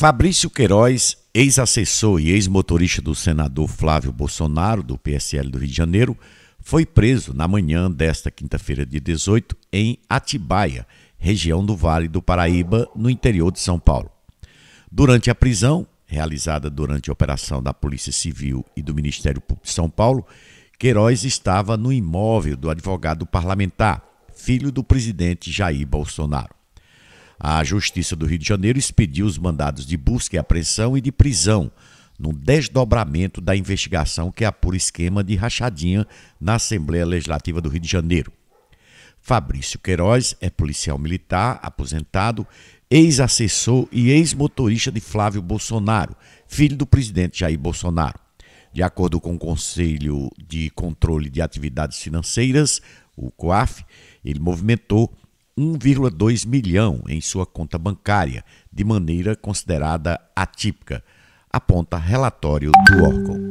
Fabrício Queiroz, ex-assessor e ex-motorista do senador Flávio Bolsonaro, do PSL do Rio de Janeiro, foi preso na manhã desta quinta-feira de 18 em Atibaia, região do Vale do Paraíba, no interior de São Paulo. Durante a prisão, realizada durante a operação da Polícia Civil e do Ministério Público de São Paulo, Queiroz estava no imóvel do advogado parlamentar, filho do presidente Jair Bolsonaro. A Justiça do Rio de Janeiro expediu os mandados de busca e apreensão e de prisão, num desdobramento da investigação que é apura esquema de rachadinha na Assembleia Legislativa do Rio de Janeiro. Fabrício Queiroz é policial militar, aposentado, ex-assessor e ex-motorista de Flávio Bolsonaro, filho do presidente Jair Bolsonaro. De acordo com o Conselho de Controle de Atividades Financeiras, o COAF, ele movimentou 1,2 milhão em sua conta bancária, de maneira considerada atípica, aponta relatório do órgão.